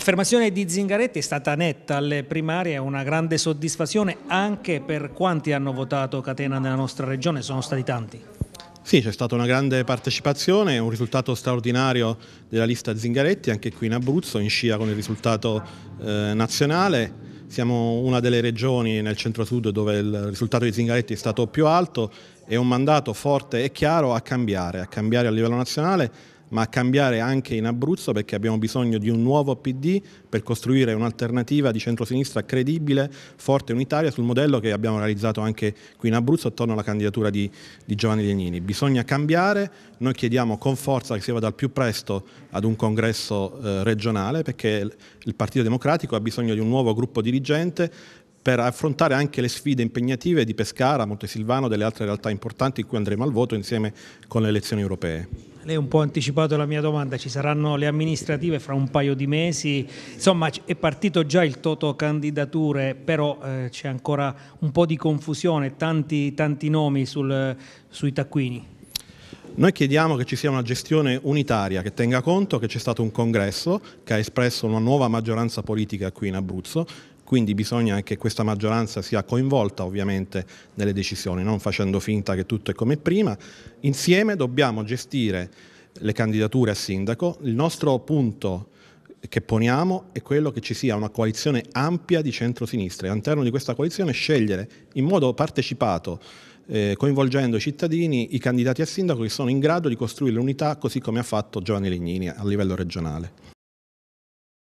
L'affermazione di Zingaretti è stata netta alle primarie, è una grande soddisfazione anche per quanti hanno votato Catena nella nostra regione, sono stati tanti. Sì, c'è stata una grande partecipazione, un risultato straordinario della lista Zingaretti, anche qui in Abruzzo, in scia con il risultato eh, nazionale. Siamo una delle regioni nel centro-sud dove il risultato di Zingaretti è stato più alto e un mandato forte e chiaro a cambiare, a cambiare a livello nazionale, ma a cambiare anche in Abruzzo perché abbiamo bisogno di un nuovo PD per costruire un'alternativa di centrosinistra credibile, forte e unitaria sul modello che abbiamo realizzato anche qui in Abruzzo attorno alla candidatura di, di Giovanni Legnini. Bisogna cambiare, noi chiediamo con forza che si vada al più presto ad un congresso eh, regionale perché il Partito Democratico ha bisogno di un nuovo gruppo dirigente per affrontare anche le sfide impegnative di Pescara, Montesilvano e delle altre realtà importanti in cui andremo al voto insieme con le elezioni europee. Lei ha un po' anticipato la mia domanda, ci saranno le amministrative fra un paio di mesi, insomma è partito già il toto candidature, però eh, c'è ancora un po' di confusione, tanti, tanti nomi sul, sui taccuini. Noi chiediamo che ci sia una gestione unitaria che tenga conto che c'è stato un congresso che ha espresso una nuova maggioranza politica qui in Abruzzo, quindi bisogna che questa maggioranza sia coinvolta ovviamente nelle decisioni, non facendo finta che tutto è come prima. Insieme dobbiamo gestire le candidature a sindaco, il nostro punto che poniamo è quello che ci sia una coalizione ampia di centrosinistra e all'interno di questa coalizione scegliere in modo partecipato eh, coinvolgendo i cittadini, i candidati a sindaco che sono in grado di costruire l'unità così come ha fatto Giovanni Legnini a livello regionale.